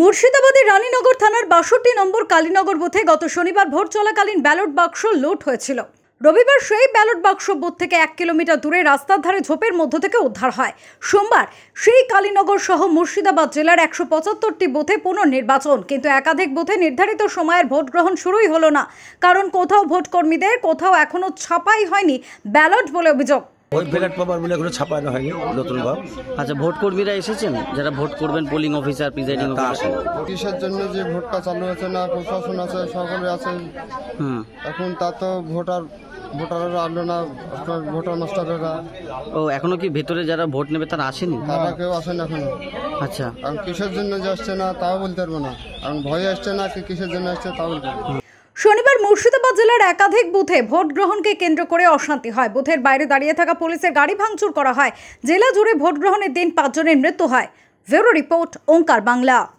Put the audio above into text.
মুর্শিদাবাদের রানীনগর থানার বাষট্টি নম্বর কালীনগর বুথে গত শনিবার ভোট চলাকালীন ব্যালট বাক্স লোট হয়েছিল রবিবার সেই ব্যালট বাক্স বোধ থেকে এক কিলোমিটার দূরে রাস্তার ধারে ঝোপের মধ্য থেকে উদ্ধার হয় সোমবার সেই কালীনগর সহ মুর্শিদাবাদ জেলার একশো পঁচাত্তরটি বুথে পুনর্নির্বাচন কিন্তু একাধিক বুথে নির্ধারিত সময়ের ভোট গ্রহণ শুরুই হলো না কারণ কোথাও ভোটকর্মীদের কোথাও এখনও ছাপাই হয়নি ব্যালট বলে অভিযোগ ভোট ব্যালট পেপার বলে এগুলো ছাপানো হয়নি নতুন ভাব আচ্ছা ভোট কর্মীরা এসেছেন যারা ভোট করবেন পোলিং অফিসার প্রিজাইডিং অফিসার কিসের জন্য যে ভোটটা চালু হয়েছে না প্রশাসন আছে সকলে আছে এখন তা তো ভোটার ভোটাররা আনলো না আপনার ভোটার মাস্টাররা ও এখনো কি ভেতরে যারা ভোট নেবে তারা আসেনি তারা কেউ আসেন এখনো আচ্ছা কারণ কিসের জন্য যে আসছে না তাও বলতে পারবো না কারণ ভয় আসছে না কি কিসের জন্য আসছে তাও বলতে শনিবার মুর্শিদাবাদ জেলার একাধিক বুথে ভোট গ্রহণকে কেন্দ্র করে অশান্তি হয় বুথের বাইরে দাঁড়িয়ে থাকা পুলিশের গাড়ি ভাঙচুর করা হয় জেলা জুড়ে ভোট গ্রহণের দিন পাঁচজনের মৃত্যু হয় ব্যুরো রিপোর্ট ওঙ্কার বাংলা